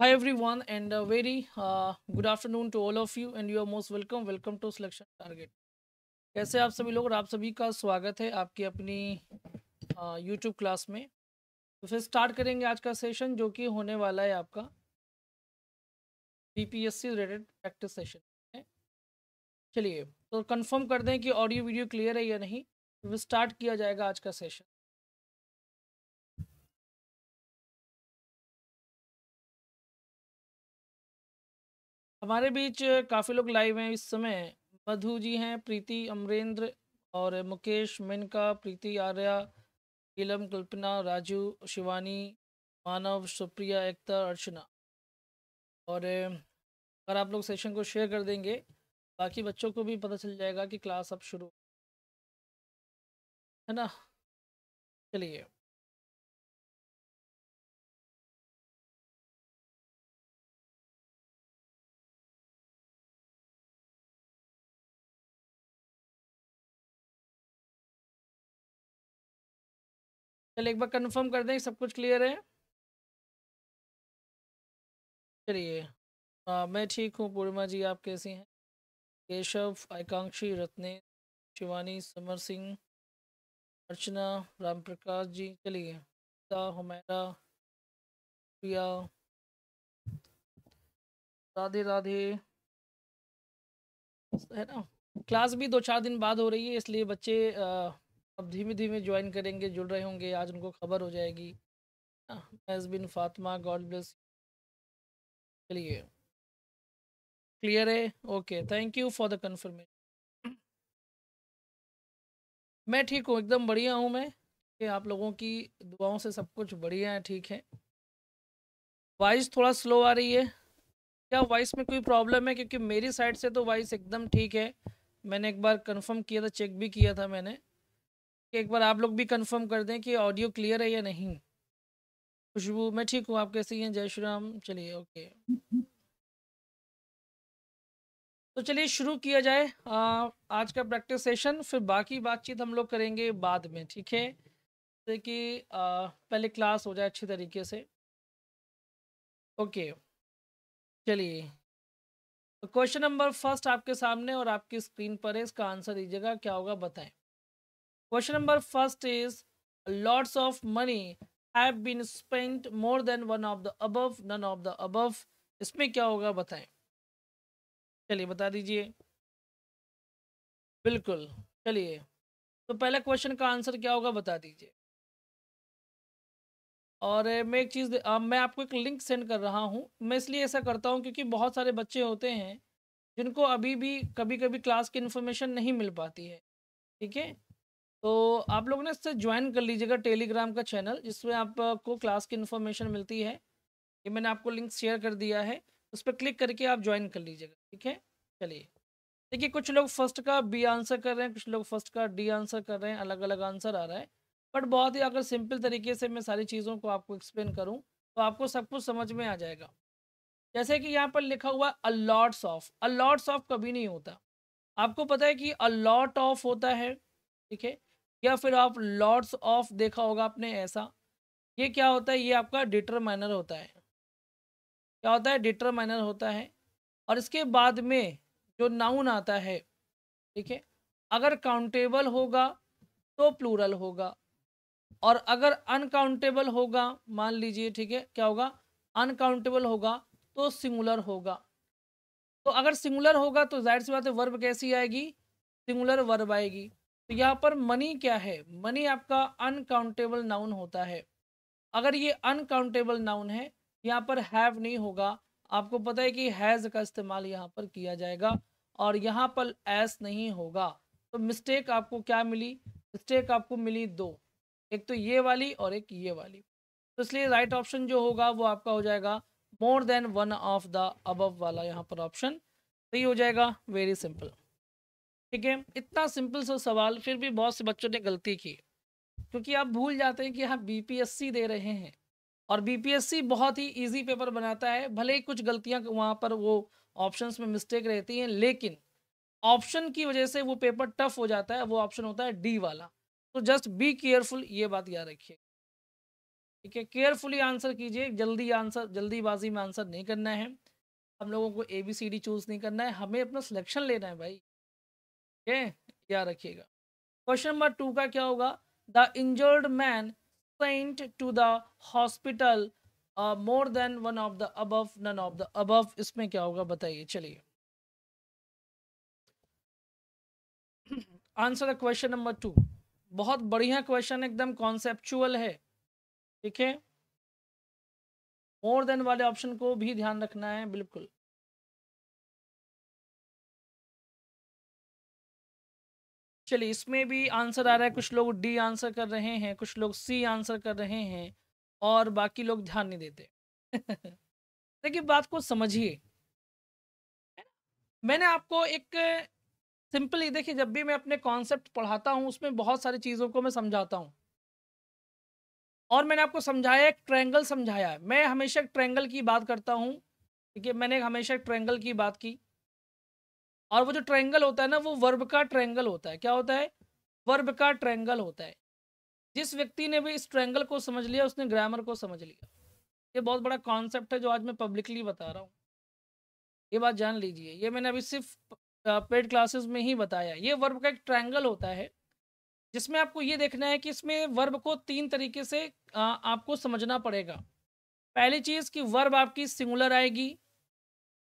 hi everyone and a very uh, good afternoon to all of you and you are most welcome welcome to selection target कैसे आप सभी लोग और आप सभी का स्वागत है आपकी अपनी यूट्यूब क्लास में तो फिर स्टार्ट करेंगे आज का सेशन जो कि होने वाला है आपका बीपीएससी रिलेटेड प्रैक्टिस सेशन चलिए तो कंफर्म कर दें कि ऑडियो वीडियो क्लियर है या नहीं तो फिर स्टार्ट किया जाएगा आज का सेशन हमारे बीच काफ़ी लोग लाइव हैं इस समय मधु जी हैं प्रीति अमरेंद्र और मुकेश मेनका प्रीति आर्या नीलम कल्पना राजू शिवानी मानव सुप्रिया एकता अर्चना और अगर आप लोग सेशन को शेयर कर देंगे बाकी बच्चों को भी पता चल जाएगा कि क्लास अब शुरू है ना चलिए चलिए एक बार कंफर्म कर दें सब कुछ क्लियर है चलिए मैं ठीक हूँ पूर्णिमा जी आप कैसी हैं केशव आकांक्षी रत्ने शिवानी समर सिंह अर्चना राम प्रकाश जी चलिए हमारा प्रिया राधे राधे है ना क्लास भी दो चार दिन बाद हो रही है इसलिए बच्चे आ, अब धीमे धीमे ज्वाइन करेंगे जुड़ रहे होंगे आज उनको खबर हो जाएगी बिन फातिमा गॉड ब्लेस चलिए क्लियर है okay thank you for the confirmation मैं ठीक हूँ एकदम बढ़िया हूँ मैं कि आप लोगों की दुआओं से सब कुछ बढ़िया है ठीक है वॉइस थोड़ा स्लो आ रही है क्या वॉइस में कोई प्रॉब्लम है क्योंकि मेरी साइड से तो वॉइस एकदम ठीक है मैंने एक बार कंफर्म किया था चेक भी किया था मैंने एक बार आप लोग भी कंफर्म कर दें कि ऑडियो क्लियर है या नहीं खुशबू मैं ठीक हूँ आप कैसे हैं जय श्री राम चलिए ओके तो चलिए शुरू किया जाए आ, आज का प्रैक्टिस सेशन फिर बाकी बातचीत हम लोग करेंगे बाद में ठीक है जैसे कि पहले क्लास हो जाए अच्छी तरीके से ओके चलिए क्वेश्चन नंबर फर्स्ट आपके सामने और आपकी स्क्रीन पर है इसका आंसर दीजिएगा क्या होगा बताएं question number first is lots of money have been spent more than one of the above none of the above इसमें क्या होगा बताएं चलिए बता दीजिए बिल्कुल चलिए तो पहला क्वेश्चन का आंसर क्या होगा बता दीजिए और मैं एक चीज़ मैं आपको एक लिंक सेंड कर रहा हूँ मैं इसलिए ऐसा करता हूँ क्योंकि बहुत सारे बच्चे होते हैं जिनको अभी भी कभी कभी क्लास की इन्फॉर्मेशन नहीं मिल पाती है ठीक है तो आप लोग ना इससे ज्वाइन कर लीजिएगा टेलीग्राम का चैनल जिसमें आपको क्लास की इन्फॉर्मेशन मिलती है ये मैंने आपको लिंक शेयर कर दिया है उस पर क्लिक करके आप ज्वाइन कर लीजिएगा ठीक है चलिए देखिए कुछ लोग फर्स्ट का बी आंसर कर रहे हैं कुछ लोग फर्स्ट का डी आंसर कर रहे हैं अलग अलग आंसर आ रहा है बट बहुत ही अगर सिंपल तरीके से मैं सारी चीज़ों को आपको एक्सप्लेन करूँ तो आपको सब कुछ समझ में आ जाएगा जैसे कि यहाँ पर लिखा हुआ अलॉट्स ऑफ अलॉट्स ऑफ कभी नहीं होता आपको पता है कि अलॉट ऑफ होता है ठीक है या फिर आप लॉर्ड्स ऑफ देखा होगा आपने ऐसा ये क्या होता है ये आपका डिटरमाइनर होता है क्या होता है डिटरमाइनर होता है और इसके बाद में जो नाउन आता है ठीक है अगर काउंटेबल होगा तो प्लूरल होगा और अगर अनकाउंटेबल होगा मान लीजिए ठीक है क्या होगा अनकाउंटेबल होगा तो सिंगुलर होगा तो अगर सिंगुलर होगा तो जाहिर सी बात है वर्ब कैसी आएगी सिंगुलर वर्ब आएगी तो यहाँ पर मनी क्या है मनी आपका अनकाउंटेबल नाउन होता है अगर ये अनकाउंटेबल नाउन है यहाँ पर हैव नहीं होगा आपको पता है कि हैज़ का इस्तेमाल यहाँ पर किया जाएगा और यहाँ पर एस नहीं होगा तो मिस्टेक आपको क्या मिली मिस्टेक आपको मिली दो एक तो ये वाली और एक ये वाली तो इसलिए राइट ऑप्शन जो होगा वो आपका हो जाएगा more than one of the above वाला यहाँ पर ऑप्शन सही हो जाएगा वेरी सिंपल ठीक है इतना सिंपल सा सवाल फिर भी बहुत से बच्चों ने गलती की क्योंकि आप भूल जाते हैं कि हम हाँ, बीपीएससी दे रहे हैं और बीपीएससी बहुत ही इजी पेपर बनाता है भले ही कुछ गलतियां वहाँ पर वो ऑप्शंस में मिस्टेक रहती हैं लेकिन ऑप्शन की वजह से वो पेपर टफ हो जाता है वो ऑप्शन होता है डी वाला तो जस्ट बी केयरफुल ये बात याद रखिए ठीक है केयरफुली आंसर कीजिए जल्दी आंसर जल्दीबाजी में आंसर नहीं करना है हम लोगों को A B C D choose नहीं करना है हमें अपना सिलेक्शन लेना है भाई ओके याद रखिएगा क्वेश्चन नंबर टू का क्या होगा the injured man sent to the hospital more than one of the above none of the above इसमें क्या होगा बताइए चलिए answer the question number two बहुत बढ़िया क्वेश्चन एकदम कॉन्सेप्चुअल है ठीक है मोर देन वाले ऑप्शन को भी ध्यान रखना है बिल्कुल चलिए इसमें भी आंसर आ रहा है कुछ लोग डी आंसर कर रहे हैं कुछ लोग सी आंसर कर रहे हैं और बाकी लोग ध्यान नहीं देते देखिए बात को समझिए मैंने आपको एक सिंपली देखिए जब भी मैं अपने कॉन्सेप्ट पढ़ाता हूँ उसमें बहुत सारी चीज़ों को मैं समझाता हूँ और मैंने आपको समझाया एक ट्रैंगल समझाया मैं हमेशा ट्रैंगल की बात करता हूँ ठीक है मैंने हमेशा ट्रैंगल की बात की और वो जो ट्रैंगल होता है ना वो वर्ब का ट्रैंगल होता है क्या होता है वर्ब का ट्रैंगल होता है जिस व्यक्ति ने भी इस ट्रैंगल को समझ लिया उसने ग्रामर को समझ लिया ये बहुत बड़ा कॉन्सेप्ट है जो आज मैं पब्लिकली बता रहा हूँ ये बात जान लीजिए ये मैंने अभी सिर्फ पेड क्लासेस में ही बताया ये वर्ब का एक ट्रायंगल होता है जिसमें आपको ये देखना है कि इसमें वर्ब को तीन तरीके से आ, आपको समझना पड़ेगा पहली चीज़ कि वर्ब आपकी सिंगुलर आएगी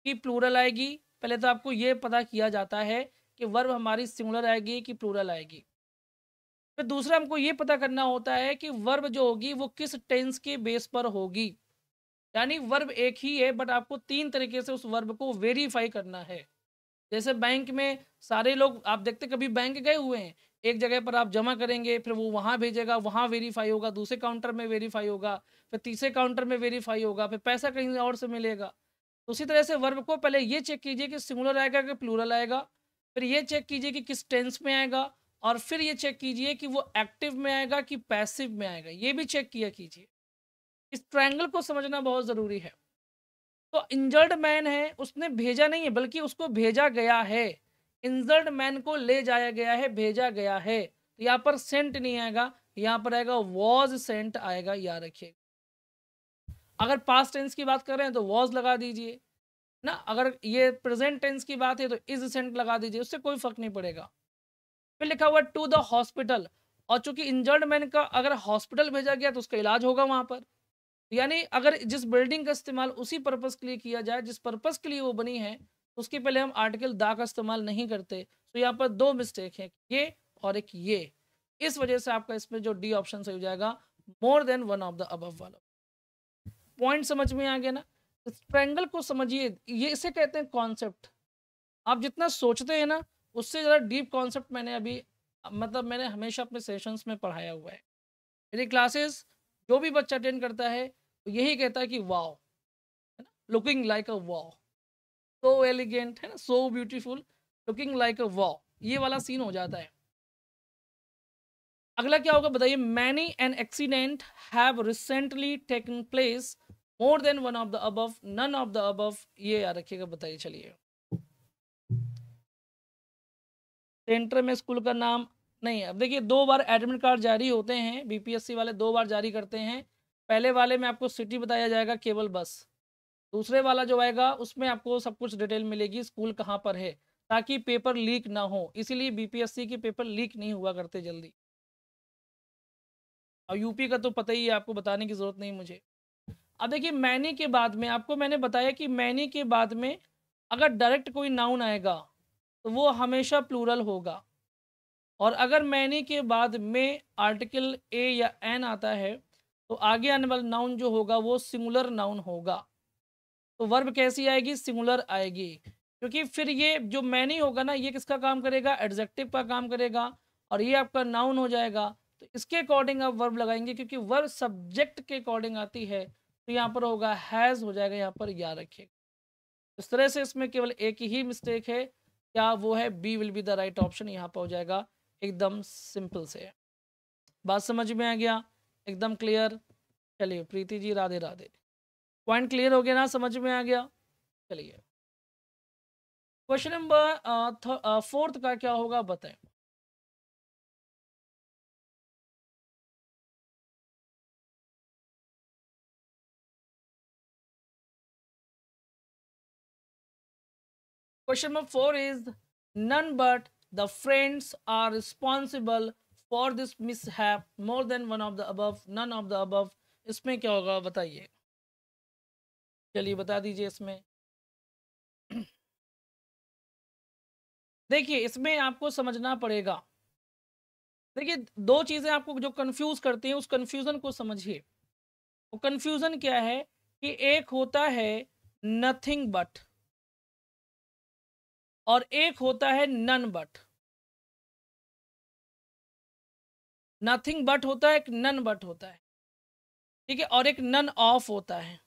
कि प्लूरल आएगी पहले तो आपको ये पता किया जाता है कि वर्ब हमारी सिंगुलर आएगी कि प्लूरल आएगी फिर दूसरा हमको ये पता करना होता है कि वर्ब जो होगी वो किस टेंस के बेस पर होगी यानी वर्ब एक ही है बट आपको तीन तरीके से उस वर्ब को वेरीफाई करना है जैसे बैंक में सारे लोग आप देखते कभी बैंक गए हुए हैं एक जगह पर आप जमा करेंगे फिर वो वहाँ भेजेगा वहाँ वेरीफाई होगा दूसरे काउंटर में वेरीफाई होगा फिर तीसरे काउंटर में वेरीफाई होगा फिर पैसा कहीं और से मिलेगा उसी तरह से वर्ब को पहले ये चेक कीजिए कि सिंगुलर आएगा कि प्लूरल आएगा फिर ये चेक कीजिए कि किस टेंस में आएगा और फिर ये चेक कीजिए कि वो एक्टिव में आएगा कि पैसिव में आएगा ये भी चेक किया कीजिए इस ट्रायंगल को समझना बहुत ज़रूरी है तो इंजर्ड मैन है उसने भेजा नहीं है बल्कि उसको भेजा गया है इंजर्ड मैन को ले जाया गया है भेजा गया है तो यहाँ पर सेंट नहीं आएगा यहाँ पर आएगा वॉज सेंट आएगा याद रखिएगा अगर पास्ट टेंस की बात कर रहे हैं तो वॉज लगा दीजिए ना अगर ये प्रेजेंट टेंस की बात है तो इज सेंट लगा दीजिए उससे कोई फर्क नहीं पड़ेगा फिर लिखा हुआ टू द हॉस्पिटल और चूंकि इंजर्ड मैन का अगर हॉस्पिटल भेजा गया तो उसका इलाज होगा वहाँ पर यानी अगर जिस बिल्डिंग का इस्तेमाल उसी पर्पस के लिए किया जाए जिस पर्पस के लिए वो बनी है उसके पहले हम आर्टिकल दा का इस्तेमाल नहीं करते तो यहाँ पर दो मिस्टेक है ये और एक ये इस वजह से आपका इसमें जो डी ऑप्शन सही हो जाएगा more than one of the above वाला पॉइंट समझ में आ गया ना ट्रैंगल तो को समझिए ये इसे कहते हैं कॉन्सेप्ट आप जितना सोचते हैं ना उससे ज़्यादा डीप कॉन्सेप्ट मैंने अभी मतलब मैंने हमेशा अपने सेशंस में पढ़ाया हुआ है मेरी क्लासेस जो भी बच्चा अटेंड करता है तो यही कहता है कि वाओ है ना looking like a wow so elegant है ना so beautiful looking like a wow ये वाला सीन हो जाता है अगला क्या होगा बताइए many an accident have recently taken place more than one of the above none of the above ये याद रखिएगा बताइए चलिए सेंटर में स्कूल का नाम नहीं अब देखिए दो बार एडमिट कार्ड जारी होते हैं बीपीएससी वाले दो बार जारी करते हैं पहले वाले में आपको सिटी बताया जाएगा केवल बस दूसरे वाला जो आएगा उसमें आपको सब कुछ डिटेल मिलेगी स्कूल कहाँ पर है ताकि पेपर लीक ना हो इसीलिए बीपीएससी के पेपर लीक नहीं हुआ करते जल्दी और यूपी का तो पता ही है आपको बताने की ज़रूरत नहीं मुझे अब देखिए मैनी के बाद में आपको मैंने बताया कि मैनी के बाद में अगर डायरेक्ट कोई नाउन आएगा तो वो हमेशा प्लूरल होगा और अगर मैनी के बाद में आर्टिकल ए या एन आता है तो आगे आने वाला नाउन जो होगा वो सिंगुलर नाउन होगा तो वर्ब कैसी आएगी सिंगुलर आएगी क्योंकि फिर ये जो मैनी होगा ना ये किसका काम करेगा एडजेक्टिव का काम करेगा और ये आपका नाउन हो जाएगा तो इसके अकॉर्डिंग आप वर्ब लगाएंगे क्योंकि वर्ब सब्जेक्ट के अकॉर्डिंग आती है तो यहाँ पर होगा हैज़ हो जाएगा यहाँ पर या रखिएगा इस तरह से इसमें केवल एक ही मिस्टेक है क्या वो है B will be the right option यहाँ पर हो जाएगा एकदम सिंपल से बात समझ में आ गया एकदम क्लियर चलिए प्रीति जी राधे राधे पॉइंट क्लियर हो गया ना समझ में आ गया चलिए क्वेश्चन नंबर फोर्थ का क्या होगा बताएं question number four is none but the friends are responsible for this mishap more than one of the above none of the above इसमें क्या होगा बताइए चलिए बता दीजिए इसमें देखिए इसमें आपको समझना पड़ेगा देखिए दो चीज़ें आपको जो कन्फ्यूज करती हैं उस कन्फ्यूजन को समझिए वो कंफ्यूजन क्या है कि एक होता है नथिंग बट और एक होता है नन बट नथिंग बट होता है एक नन बट होता है ठीक है और एक नन ऑफ होता है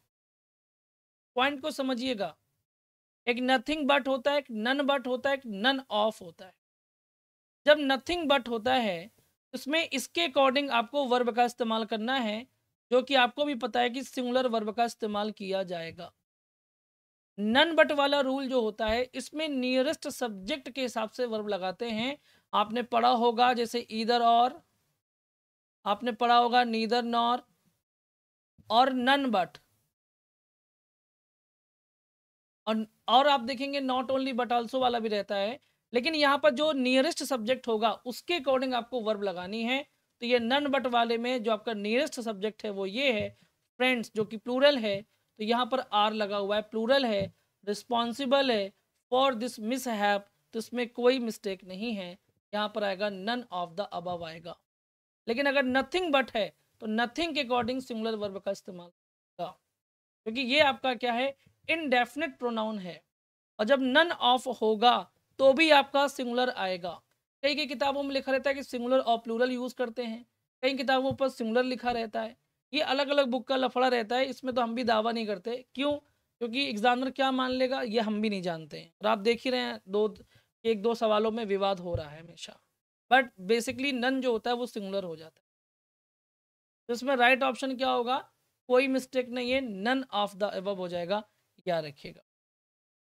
पॉइंट को समझिएगा एक नथिंग बट होता है एक नन बट होता है एक नन ऑफ होता है जब नथिंग बट होता है उसमें इसके अकॉर्डिंग आपको वर्ब का इस्तेमाल करना है जो कि आपको भी पता है कि सिंगुलर वर्ब का इस्तेमाल किया जाएगा नन बट वाला रूल जो होता है इसमें नियरेस्ट सब्जेक्ट के हिसाब से वर्ब लगाते हैं आपने पढ़ा होगा जैसे ईदर और आपने पढ़ा होगा नीदर नॉर और नन बट और और आप देखेंगे नॉट ओनली बट ऑल्सो वाला भी रहता है लेकिन यहाँ पर जो नियरेस्ट सब्जेक्ट होगा उसके अकॉर्डिंग आपको वर्ब लगानी है तो ये नन बट वाले में जो आपका नियरेस्ट सब्जेक्ट है वो ये है फ्रेंड्स जो कि प्लूरल है तो यहाँ पर आर लगा हुआ है प्लूरल है रिस्पॉन्सिबल है फॉर दिस मिस हैप तो इसमें कोई मिस्टेक नहीं है यहाँ पर आएगा नन ऑफ द अबव आएगा लेकिन अगर नथिंग बट है तो नथिंग के अकॉर्डिंग सिंगुलर वर्ब का इस्तेमाल होगा क्योंकि ये आपका क्या है इनडेफिनेट प्रोनाउन है और जब नन ऑफ होगा तो भी आपका सिंगुलर आएगा कई कई किताबों में लिखा रहता है कि सिंगुलर और प्लूरल यूज़ करते हैं कई किताबों पर सिंगुलर लिखा रहता है ये अलग अलग बुक का लफड़ा रहता है इसमें तो हम भी दावा नहीं करते क्यों क्योंकि एग्जामिनर क्या मान लेगा ये हम भी नहीं जानते हैं और आप देख ही रहे हैं दो एक दो सवालों में विवाद हो रहा है हमेशा बट बेसिकली नन जो होता है वो सिंगुलर हो जाता है तो इसमें राइट right ऑप्शन क्या होगा कोई मिस्टेक नहीं है नन ऑफ द एबव हो जाएगा या रखिएगा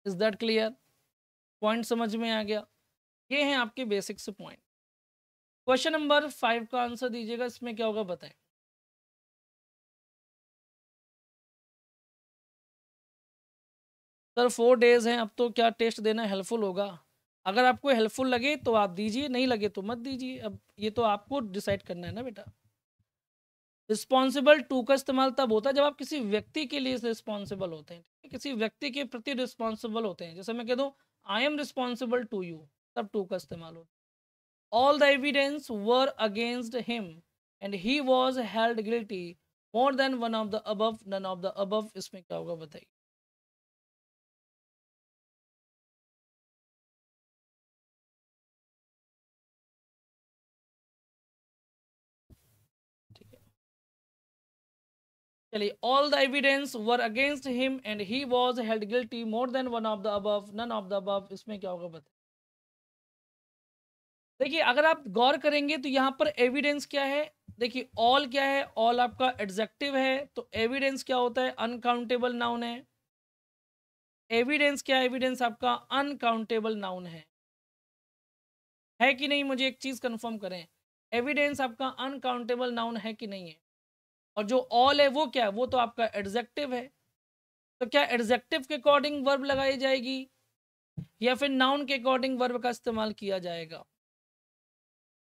इज दैट क्लियर पॉइंट समझ में आ गया ये हैं आपके basics point question number five का आंसर दीजिएगा इसमें क्या होगा बताएं सर फोर डेज हैं अब तो क्या टेस्ट देना हेल्पफुल होगा अगर आपको हेल्पफुल लगे तो आप दीजिए नहीं लगे तो मत दीजिए अब ये तो आपको डिसाइड करना है ना बेटा रिस्पॉन्सिबल टू का इस्तेमाल तब होता है जब आप किसी व्यक्ति के लिए रिस्पॉन्सिबल होते हैं किसी व्यक्ति के प्रति रिस्पॉन्सिबल होते हैं जैसे मैं कह दूँ I am responsible to you तब टू का इस्तेमाल होता है all the evidence were against him and he was held guilty more than one of the above none of the above इसमें क्या होगा बताइए चलिए all the evidence were against him and he was held guilty more than one of the above none of the above इसमें क्या होगा बताए देखिए अगर आप गौर करेंगे तो यहाँ पर एविडेंस क्या है देखिए ऑल क्या है ऑल आपका एडजेक्टिव है तो एविडेंस क्या होता है अनकाउंटेबल नाउन है एविडेंस क्या एविडेंस आपका अनकाउंटेबल नाउन है है कि नहीं मुझे एक चीज कंफर्म करें एविडेंस आपका अनकाउंटेबल नाउन है कि नहीं है और जो ऑल है वो क्या है वो तो आपका एडजेक्टिव है तो क्या एडजेक्टिव के अकॉर्डिंग वर्ब लगाई जाएगी या फिर नाउन के अकॉर्डिंग वर्ब का इस्तेमाल किया जाएगा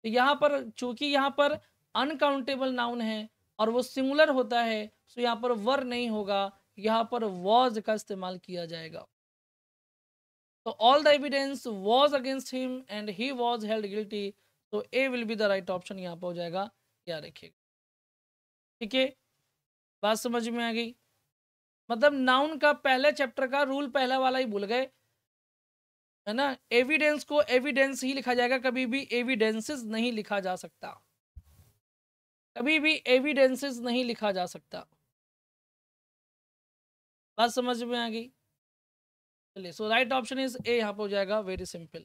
तो यहाँ पर चूंकि यहाँ पर अनकाउंटेबल नाउन है और वो सिंगुलर होता है तो यहाँ पर वर नहीं होगा यहाँ पर वॉज का इस्तेमाल किया जाएगा तो all the evidence was against him and he was held guilty तो A will be the right option यहाँ पर हो जाएगा क्या रखिएगा ठीक है बात समझ में आ गई मतलब नाउन का पहले चैप्टर का रूल पहला वाला ही भूल गए है ना एविडेंस को एविडेंस ही लिखा जाएगा कभी भी एविडेंसेस नहीं लिखा जा सकता कभी भी एविडेंसेस नहीं लिखा जा सकता बात समझ में आ गई चलिए so right option is A यहाँ पर हो जाएगा वेरी सिंपल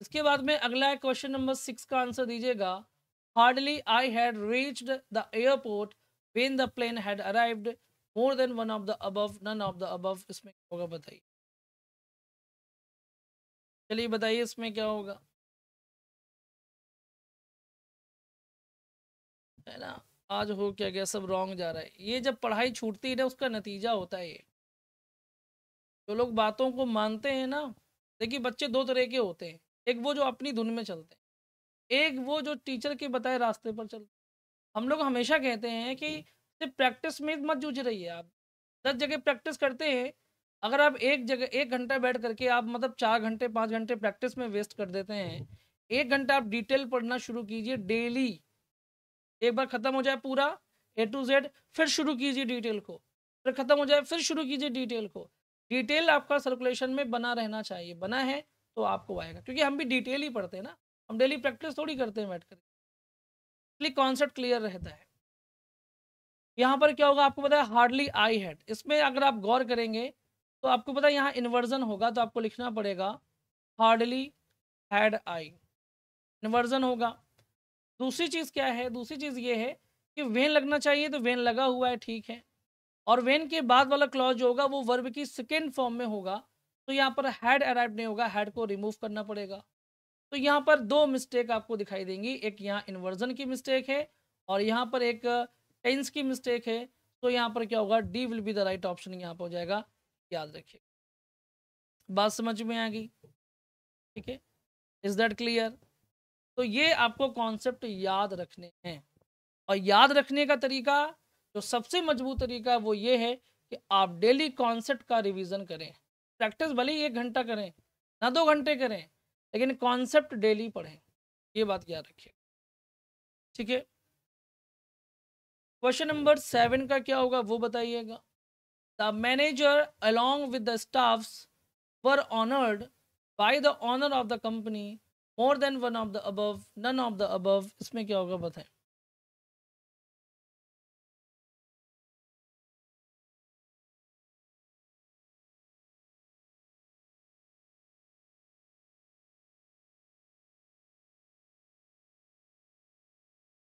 इसके बाद में अगला क्वेश्चन नंबर सिक्स का आंसर दीजिएगा Hardly I had reached the airport when the plane had arrived. More than one of the above, none of the above. इसमें क्या होगा बताइए चलिए बताइए इसमें क्या होगा है ना आज हो क्या गया सब रॉन्ग जा रहा है ये जब पढ़ाई छूटती है ना उसका नतीजा होता है ये जो लोग बातों को मानते हैं ना देखिए बच्चे दो तरह के होते हैं एक वो जो अपनी धुन में चलते हैं एक वो जो टीचर के बताए रास्ते पर चल हम लोग हमेशा कहते हैं कि सिर्फ प्रैक्टिस में मत जूझ रही है आप दस जगह प्रैक्टिस करते हैं अगर आप एक जगह एक घंटा बैठ करके आप मतलब चार घंटे पाँच घंटे प्रैक्टिस में वेस्ट कर देते हैं एक घंटा आप डिटेल पढ़ना शुरू कीजिए डेली एक बार ख़त्म हो जाए पूरा ए टू जेड फिर शुरू कीजिए डिटेल को फिर ख़त्म हो जाए फिर शुरू कीजिए डिटेल को डिटेल आपका सर्कुलेशन में बना रहना चाहिए बना है तो आपको आएगा क्योंकि हम भी डिटेल ही पढ़ते हैं ना हम डेली प्रैक्टिस थोड़ी करते हैं बैठ कर इसलिए कॉन्सेप्ट क्लियर रहता है यहाँ पर क्या होगा आपको पता है हार्डली आई हैड इसमें अगर आप गौर करेंगे तो आपको पता है यहाँ इन्वर्जन होगा तो आपको लिखना पड़ेगा हार्डली हैड आई इन्वर्जन होगा दूसरी चीज़ क्या है दूसरी चीज़ ये है कि वेन लगना चाहिए तो वेन लगा हुआ है ठीक है और वेन के बाद वाला क्लॉज जो होगा वो वर्ब की सेकेंड फॉर्म में होगा तो यहाँ पर हैड अराइव नहीं होगा हैड को रिमूव करना पड़ेगा तो यहाँ पर दो मिस्टेक आपको दिखाई देंगी एक यहाँ इन्वर्जन की मिस्टेक है और यहाँ पर एक टेंस की मिस्टेक है तो यहाँ पर क्या होगा D will be the right option यहाँ पर हो जाएगा याद रखिए बात समझ में आ गई ठीक है इज दैट क्लियर तो ये आपको कॉन्सेप्ट याद रखने हैं और याद रखने का तरीका जो सबसे मजबूत तरीका वो ये है कि आप डेली कॉन्सेप्ट का रिवीजन करें प्रैक्टिस भले ही एक घंटा करें ना दो घंटे करें लेकिन कॉन्सेप्ट डेली पढ़ें ये बात याद रखिए ठीक है क्वेश्चन नंबर सेवन का क्या होगा वो बताइएगा the manager along with the staff were honoured by the honour of the company more than one of the above none of the above इसमें क्या होगा बताएं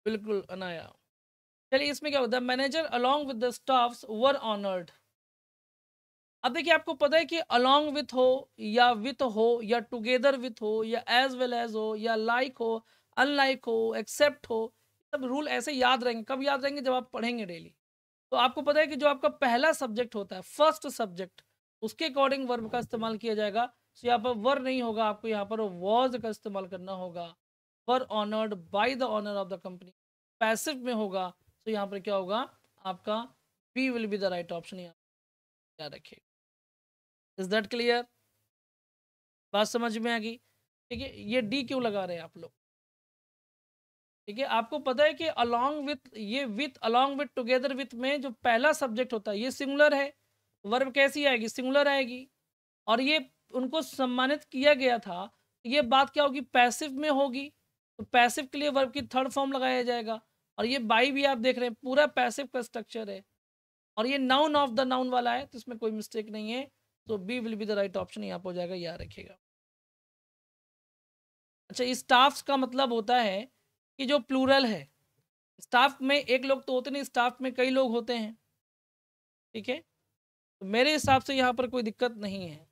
बिल्कुल अनाया चलिए इसमें क्या होता है manager along with the staffs were honoured अब देखिए आपको पता है कि अलॉन्ग विथ हो या विथ हो या टुगेदर विथ हो या एज वेल एज हो या लाइक like हो अनलाइक हो एक्सेप्ट हो सब रूल ऐसे याद रहेंगे कब याद रहेंगे जब आप पढ़ेंगे डेली तो आपको पता है कि जो आपका पहला सब्जेक्ट होता है फर्स्ट सब्जेक्ट उसके अकॉर्डिंग वर्ब का इस्तेमाल किया जाएगा सो तो यहाँ पर वर नहीं होगा आपको यहाँ पर वॉज का इस्तेमाल करना होगा were honoured by the honour of the company passive में होगा तो यहाँ पर क्या होगा आपका B will be the right option यहाँ क्या रखेगा इज दैट क्लियर बात समझ में आ गई ठीक है ये डी क्यों लगा रहे हैं आप लोग ठीक है आपको पता है कि अलोंग विथ ये with along with together with में जो पहला सब्जेक्ट होता है ये सिंगुलर है वर्ब कैसी आएगी सिंगुलर आएगी और ये उनको सम्मानित किया गया था तो ये बात क्या होगी पैसिव में होगी तो पैसिव के लिए वर्ब की थर्ड फॉर्म लगाया जाएगा और ये बाई भी आप देख रहे हैं पूरा पैसिव का स्ट्रक्चर है और ये नाउन ऑफ द नाउन वाला है तो इसमें कोई मिस्टेक नहीं है तो B will be the right option यहाँ पर हो जाएगा याद रखिएगा अच्छा स्टाफ्स का मतलब होता है कि जो प्लूरल है स्टाफ में एक लोग तो होते नहीं स्टाफ में कई लोग होते हैं ठीक है तो मेरे हिसाब से यहाँ पर कोई दिक्कत नहीं है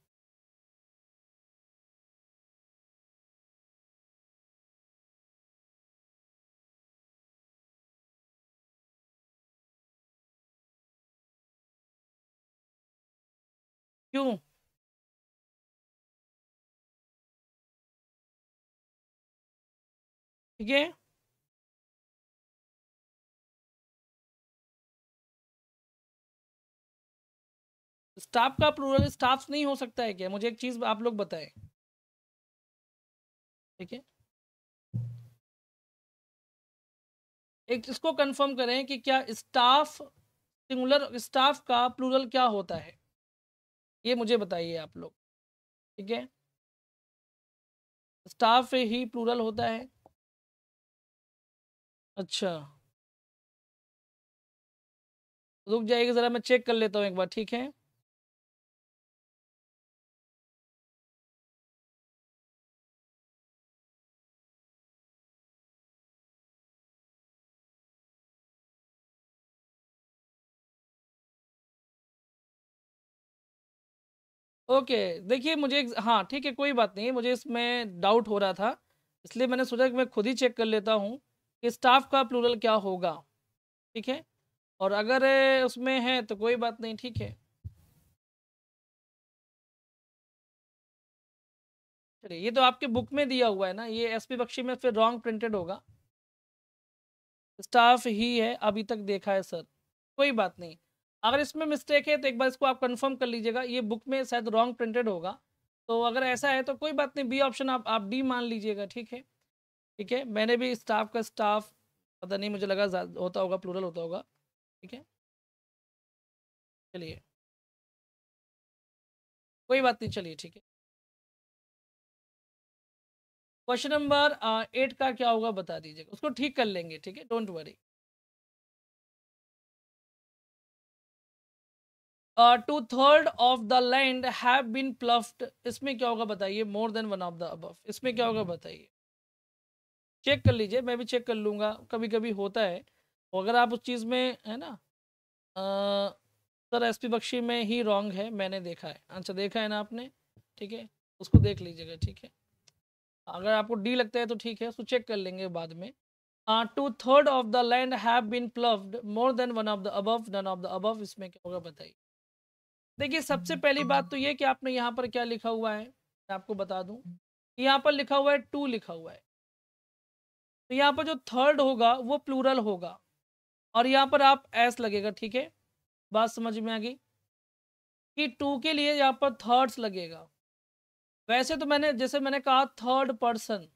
क्यों ठीक है स्टाफ का प्लूरल स्टाफ नहीं हो सकता है क्या मुझे एक चीज आप लोग बताएं ठीक है एक इसको कंफर्म करें कि क्या स्टाफ सिंगुलर स्टाफ का प्लूरल क्या होता है ये मुझे बताइए आप लोग ठीक है स्टाफ ही प्लूरल होता है अच्छा रुक जाइएगा ज़रा मैं चेक कर लेता हूँ एक बार ठीक है ओके देखिए मुझे हाँ ठीक है कोई बात नहीं मुझे इसमें डाउट हो रहा था इसलिए मैंने सोचा कि मैं खुद ही चेक कर लेता हूँ कि स्टाफ का प्लूरल क्या होगा ठीक है और अगर उसमें है तो कोई बात नहीं ठीक है चलिए ये तो आपके बुक में दिया हुआ है ना ये एस पी बख्शी में फिर रॉन्ग प्रिंटेड होगा स्टाफ ही है अभी तक देखा है सर कोई बात नहीं अगर इसमें मिस्टेक है तो एक बार इसको आप कंफर्म कर लीजिएगा ये बुक में शायद रॉन्ग प्रिंटेड होगा तो अगर ऐसा है तो कोई बात नहीं बी ऑप्शन आप आप डी मान लीजिएगा ठीक है ठीक है मैंने भी स्टाफ का स्टाफ पता नहीं मुझे लगा होता होगा प्लूरल होता होगा ठीक है चलिए कोई बात नहीं चलिए ठीक है क्वेश्चन नंबर एट का क्या होगा बता दीजिएगा उसको ठीक कर लेंगे ठीक है don't worry two third of the land have been ploughed इसमें क्या होगा बताइए more than one of the above इसमें क्या होगा बताइए चेक कर लीजिए मैं भी चेक कर लूँगा कभी कभी होता है तो अगर आप उस चीज़ में है ना uh, sir S P Bakshi में ही रॉन्ग है मैंने देखा है अच्छा देखा है ना आपने ठीक है उसको देख लीजिएगा ठीक है अगर आपको डी लगता है तो ठीक है उसको चेक कर लेंगे बाद में two third of the land have been ploughed more than one of the above none of the above इसमें क्या होगा बताइए देखिए सबसे पहली बात तो ये कि आपने यहाँ पर क्या लिखा हुआ है मैं आपको बता दूं यहाँ पर लिखा हुआ है टू लिखा हुआ है तो यहाँ पर जो थर्ड होगा वो प्लूरल होगा और यहाँ पर आप एस लगेगा ठीक है बात समझ में आ गई कि टू के लिए यहाँ पर थर्ड्स लगेगा वैसे तो मैंने जैसे मैंने कहा थर्ड पर्सन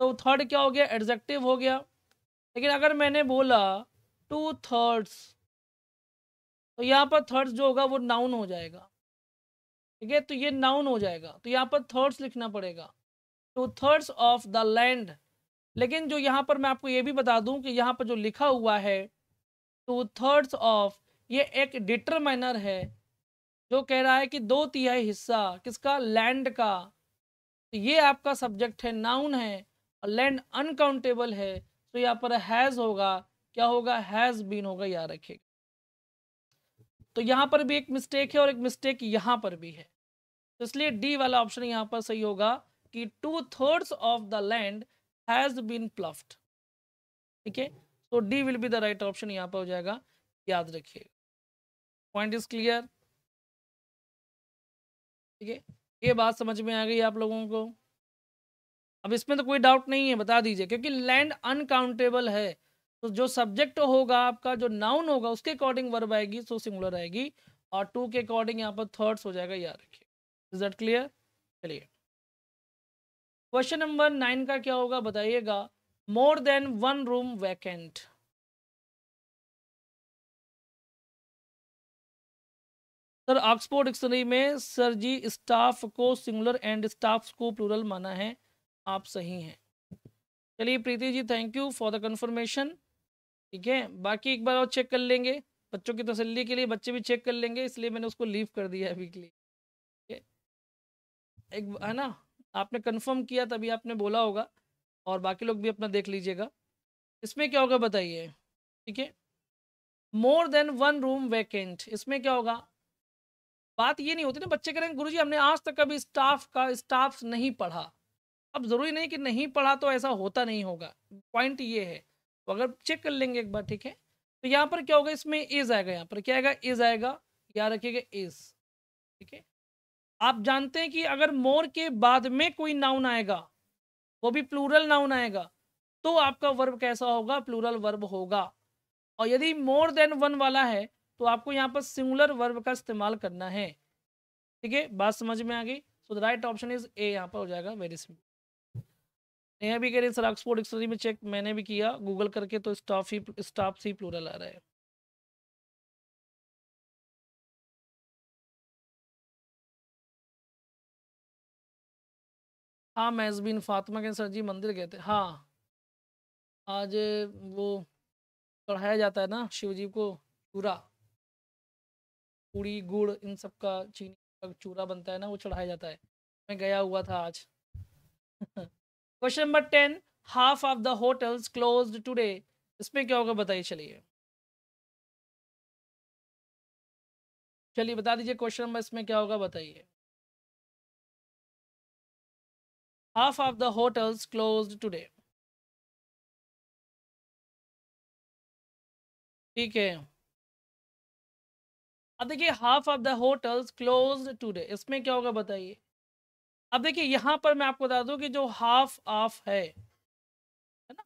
तो थर्ड क्या हो गया एडजेक्टिव हो गया लेकिन अगर मैंने बोला टू थर्ड्स तो यहाँ पर थर्ड्स जो होगा वो नाउन हो जाएगा ठीक है तो ये नाउन हो जाएगा तो यहाँ पर थर्ड्स लिखना पड़ेगा two thirds of the land लेकिन जो यहाँ पर मैं आपको ये भी बता दूं कि यहाँ पर जो लिखा हुआ है टू थर्ड्स ऑफ ये एक डिटरमाइनर है जो कह रहा है कि दो तिहाई हिस्सा किसका लैंड का तो ये आपका सब्जेक्ट है नाउन है और लैंड अनकाउंटेबल है तो यहाँ पर हैज़ होगा क्या होगा हैज़ बीन होगा याद रखेगा तो यहां पर भी एक मिस्टेक है और एक मिस्टेक यहां पर भी है तो इसलिए डी वाला ऑप्शन यहां पर सही होगा कि two thirds of the land has been ploughed ठीक है तो D will be the right option यहां पर हो जाएगा याद रखिएगा पॉइंट इज क्लियर ठीक है ये बात समझ में आ गई आप लोगों को अब इसमें तो कोई डाउट नहीं है बता दीजिए क्योंकि लैंड अनकाउंटेबल है तो जो सब्जेक्ट होगा आपका जो नाउन होगा उसके अकॉर्डिंग वर्ब आएगी सो सिंगुलर आएगी और टू के अकॉर्डिंग यहाँ पर थर्ड्स हो जाएगा याद रखिए इज दट क्लियर चलिए क्वेश्चन नंबर नाइन का क्या होगा बताइएगा more than one room vacant sir Oxford dictionary में सर जी स्टाफ को सिंगुलर एंड स्टाफ को प्लूरल माना है आप सही हैं चलिए Preeti ji thank you for the confirmation ठीक है बाकी एक बार और चेक कर लेंगे बच्चों की तसल्ली के लिए बच्चे भी चेक कर लेंगे इसलिए मैंने उसको लीव कर दिया अभी के लिए ठीक है एक है ना आपने कंफर्म किया तभी आपने बोला होगा और बाकी लोग भी अपना देख लीजिएगा इसमें क्या होगा बताइए ठीक है more than one room vacant इसमें क्या होगा बात ये नहीं होती ना बच्चे कह रहे हैं गुरु हमने आज तक कभी स्टाफ का स्टाफ नहीं पढ़ा अब ज़रूरी नहीं कि नहीं पढ़ा तो ऐसा होता नहीं होगा पॉइंट ये है तो अगर चेक कर लेंगे एक बार ठीक है तो यहाँ पर क्या होगा इसमें इज आएगा यहाँ पर क्या आएगा इज आएगा याद रखिएगा इज ठीक है आप जानते हैं कि अगर मोर के बाद में कोई नाउन आएगा वो भी प्लूरल नाउन आएगा तो आपका वर्ब कैसा होगा प्लूरल वर्ब होगा और यदि मोर देन वन वाला है तो आपको यहाँ पर सिंगुलर वर्ब का इस्तेमाल करना है ठीक है बात समझ में आ गई so the right option is A यहाँ पर हो जाएगा वेरी सिंपल नेहा भी कह रही सर ऑक्सफोर्ड डिक्शनरी में चेक मैंने भी किया गूगल करके तो स्टाफ ही स्टाफ से ही प्लूरल आ रहा है हाँ मैजबिन फातिमा के सर जी मंदिर गए थे हाँ आज वो चढ़ाया जाता है ना शिव जी को चूरा पूड़ी गुड़ इन सब का चीनी का चूरा बनता है ना वो चढ़ाया जाता है मैं गया हुआ था आज question number ten half of the hotels close today इसमें क्या होगा बताइए चलिए चलिए बता दीजिए क्वेश्चन नंबर इसमें क्या होगा बताइए half of the hotels close today ठीक है अब देखिए half of the hotels close today इसमें क्या होगा बताइए अब देखिए यहाँ पर मैं आपको बता दूँ कि जो हाफ ऑफ है है ना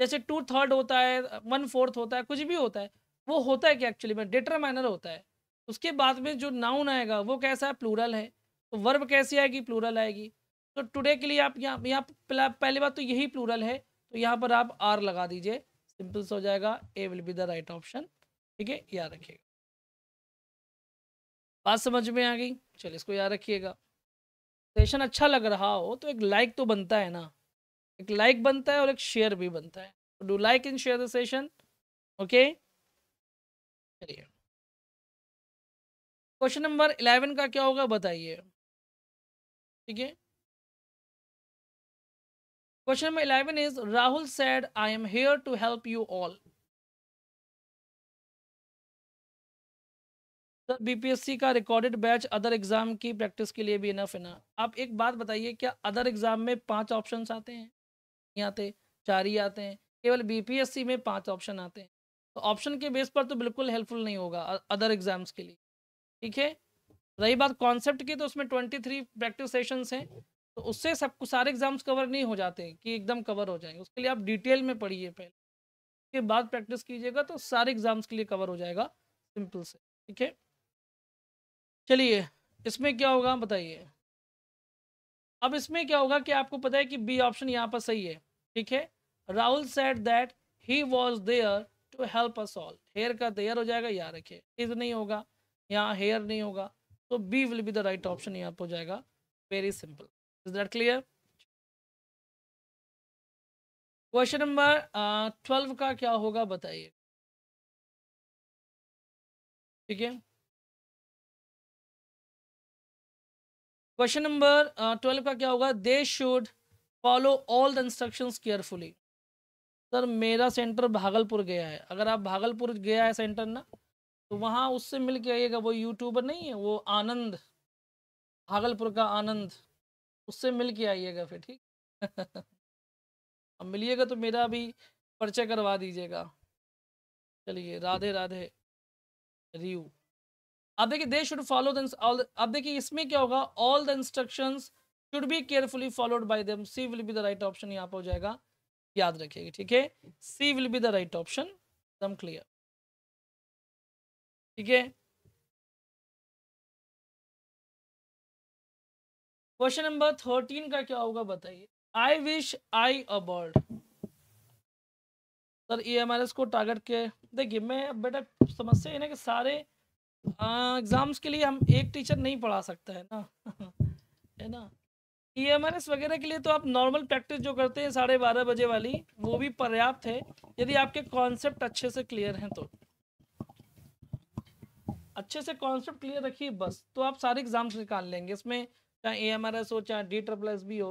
जैसे टू थर्ड होता है वन फोर्थ होता है कुछ भी होता है वो होता है कि एक्चुअली में डिटरमाइनर होता है उसके बाद में जो नाउन आएगा वो कैसा है प्लूरल है तो वर्ब कैसी आएगी प्लूरल आएगी तो टुडे के लिए आप यहाँ यहाँ पहली बात तो यही प्लूरल है तो यहाँ पर आप आर लगा दीजिए सिंपल से हो जाएगा A will be the right option ठीक है याद रखिएगा बात समझ में आ गई चलिए इसको याद रखिएगा सेशन अच्छा लग रहा हो तो एक लाइक तो बनता है ना एक लाइक बनता है और एक शेयर भी बनता है do like and share the session okay चलिए क्वेश्चन नंबर इलेवन का क्या होगा बताइए ठीक है question number eleven is Rahul said I am here to help you all sir तो बीपीएससी का रिकॉर्डेड बैच अदर एग्जाम की प्रैक्टिस के लिए भी इनफ है ना आप एक बात बताइए क्या अदर एग्जाम में पांच ऑप्शन आते हैं नहीं आते चार ही आते हैं केवल बीपीएससी में पांच ऑप्शन आते हैं तो ऑप्शन के बेस पर तो बिल्कुल हेल्पफुल नहीं होगा अदर एग्जाम्स के लिए ठीक है रही बात कॉन्सेप्ट की तो उसमें ट्वेंटी थ्री प्रैक्टिस सेशन हैं तो उससे सब कुछ सारे एग्जाम्स कवर नहीं हो जाते कि एकदम कवर हो जाएंगे उसके लिए आप डिटेल में पढ़िए पहले उसके बाद प्रैक्टिस कीजिएगा तो सारे एग्जाम्स के लिए कवर हो जाएगा सिंपल से ठीक है चलिए इसमें क्या होगा बताइए अब इसमें क्या होगा कि आपको पता है कि बी ऑप्शन यहाँ पर सही है ठीक है Rahul said that he was there to help us all here का देयर हो जाएगा यहाँ रखिए इज नहीं होगा यहाँ हेयर नहीं होगा तो B will be the right option यहाँ पर हो जाएगा very simple is that clear question number twelve का क्या होगा बताइए ठीक है क्वेश्चन नंबर ट्वेल्व का क्या होगा they should follow all the instructions carefully sir मेरा सेंटर भागलपुर गया है अगर आप भागलपुर गया है सेंटर ना तो वहाँ उससे मिल के आइएगा वो यूट्यूबर नहीं है वो आनंद भागलपुर का आनंद उससे मिल के आइएगा फिर ठीक अब मिलिएगा तो मेरा भी परिचय करवा दीजिएगा चलिए राधे राधे रियू अब देखिए दे शुड फॉलो अब देखिए इसमें क्या होगा all the instruction should be carefully followed by them C will be the right option यहाँ पर हो जाएगा याद रखिएगा ठीक है C will be the right option एकदम क्लियर ठीक है क्वेश्चन नंबर थर्टीन का क्या होगा बताइए I wish I a bird sir E M R S को टारगेट के देखिए मैं बेटा समस्या है ना कि सारे एग्ज़ाम्स हाँ, के लिए हम एक टीचर नहीं पढ़ा सकते है ना है ना ई e वगैरह के लिए तो आप नॉर्मल प्रैक्टिस जो करते हैं साढ़े बारह बजे वाली वो भी पर्याप्त है यदि आपके कॉन्सेप्ट अच्छे से क्लियर हैं तो अच्छे से कॉन्सेप्ट क्लियर रखिए बस तो आप सारे एग्जाम्स निकाल लेंगे इसमें चाहे ए e हो चाहे डी ट्रिपल एस भी हो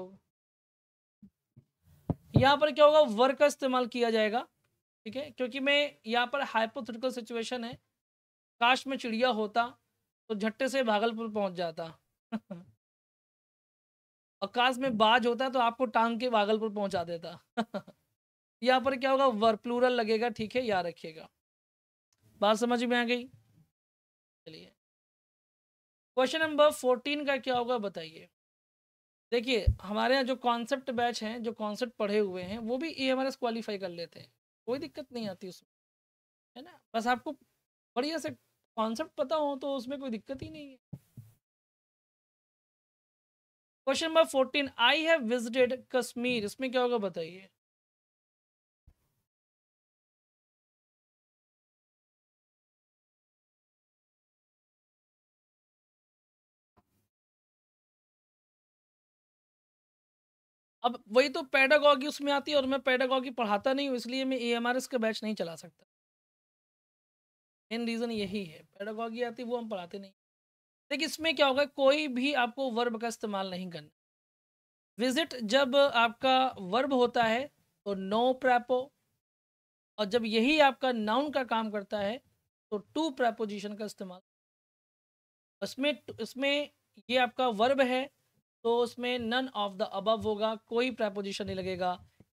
यहाँ पर क्या होगा वर्क का इस्तेमाल किया जाएगा ठीक है क्योंकि मैं यहाँ पर हाइपोथेटिकल सिचुएशन है काश में चिड़िया होता तो झट्टे से भागलपुर पहुंच जाता और काश में बाज होता तो आपको टांग के भागलपुर पहुंचा देता यहाँ पर क्या होगा वर्प्लूरल लगेगा ठीक है याद रखिएगा बात समझ में आ गई चलिए क्वेश्चन नंबर फोर्टीन का क्या होगा बताइए देखिए हमारे यहाँ जो कॉन्सेप्ट बैच हैं जो कॉन्सेप्ट पढ़े हुए हैं वो भी ए क्वालिफाई कर लेते हैं कोई दिक्कत नहीं आती उसमें है ना बस आपको बढ़िया से कॉन्सेप्ट पता हो तो उसमें कोई दिक्कत ही नहीं है question number fourteen I have visited Kashmir इसमें क्या होगा बताइए अब वही तो पैडागॉगी उसमें आती है और मैं पैडागॉगी पढ़ाता नहीं हूँ इसलिए मैं ए एम आर एस का बैच नहीं चला सकता मेन रीज़न यही है पैडागॉजी आती वो हम पढ़ाते नहीं देखिए इसमें क्या होगा कोई भी आपको वर्ब का इस्तेमाल नहीं करना विजिट जब आपका वर्ब होता है तो नो प्रैपो और जब यही आपका नाउन का काम करता है तो टू प्रैपोजिशन का इस्तेमाल उसमें इसमें ये आपका वर्ब है तो उसमें नन ऑफ द अबव होगा कोई प्रैपोजिशन नहीं लगेगा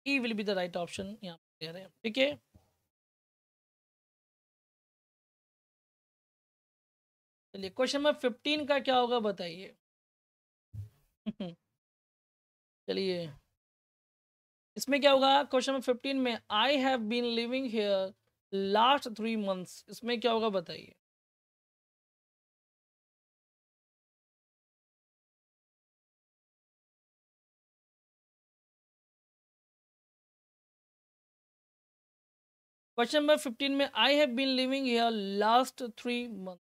E will be the right option यहाँ पर रहे हैं ठीक है चलिए क्वेश्चन नंबर फिफ्टीन का क्या होगा बताइए चलिए इसमें क्या होगा क्वेश्चन नंबर फिफ्टीन में I have been living here last three months इसमें क्या होगा बताइए क्वेश्चन नंबर फिफ्टीन में I have been living here last three month